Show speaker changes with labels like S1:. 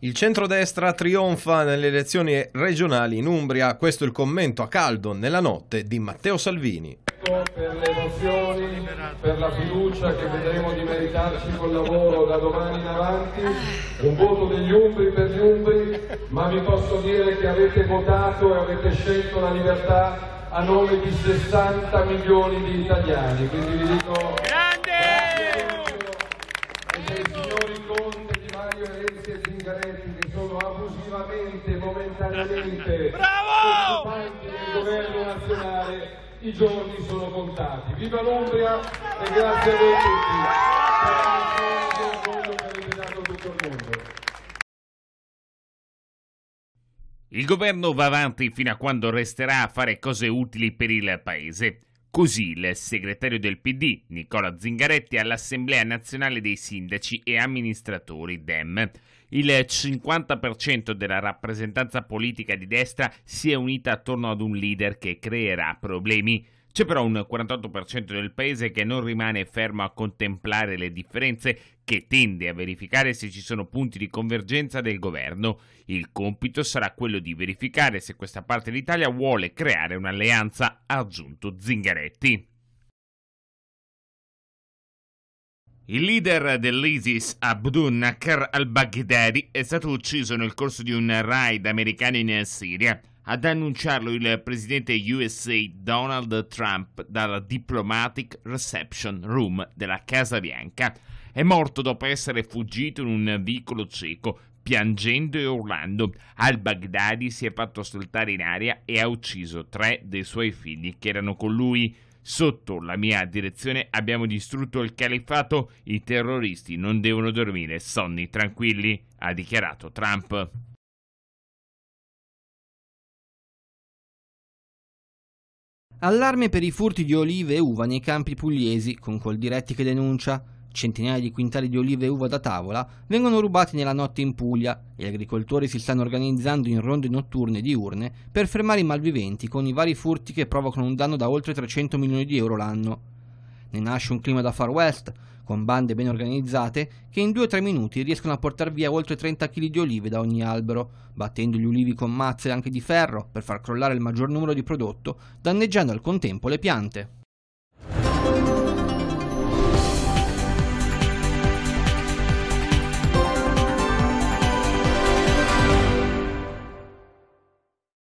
S1: Il centrodestra trionfa nelle elezioni regionali in Umbria, questo è il commento a caldo nella notte di Matteo Salvini. Per le emozioni, per la fiducia che vedremo di meritarci col lavoro da domani in avanti, un voto degli umbri per gli umbri, ma vi posso dire che avete votato e avete scelto la libertà a nome di 60 milioni di italiani, quindi vi dico...
S2: che sono abusivamente, momentaneamente occupanti
S1: del governo nazionale, i giorni sono contati. Viva l'Umbria e grazie a voi tutti per il che
S2: Il governo va avanti fino a quando resterà a fare cose utili per il paese. Così il segretario del PD, Nicola Zingaretti, all'Assemblea nazionale dei sindaci e amministratori DEM. Il 50% della rappresentanza politica di destra si è unita attorno ad un leader che creerà problemi. C'è però un 48% del paese che non rimane fermo a contemplare le differenze, che tende a verificare se ci sono punti di convergenza del governo. Il compito sarà quello di verificare se questa parte d'Italia vuole creare un'alleanza, ha aggiunto Zingaretti. Il leader dell'ISIS, Abdul Nakar al-Baghdadi, è stato ucciso nel corso di un raid americano in Siria ad annunciarlo il presidente USA Donald Trump dalla Diplomatic Reception Room della Casa Bianca. È morto dopo essere fuggito in un vicolo cieco, piangendo e urlando. Al-Baghdadi si è fatto saltare in aria e ha ucciso tre dei suoi figli che erano con lui. Sotto la mia direzione abbiamo distrutto il califfato, i terroristi non devono dormire, sonni tranquilli, ha
S1: dichiarato Trump. Allarme per i furti di olive e uva nei campi pugliesi, con col diretti che denuncia. Centinaia di quintali di olive e uva da tavola vengono rubati nella notte in Puglia e gli agricoltori si stanno organizzando in ronde notturne e diurne per fermare i malviventi con i vari furti che provocano un danno da oltre 300 milioni di euro l'anno. Ne nasce un clima da far west, con bande ben organizzate che in 2-3 minuti riescono a portare via oltre 30 kg di olive da ogni albero, battendo gli ulivi con mazze anche di ferro per far crollare il maggior numero di prodotto, danneggiando al contempo le piante.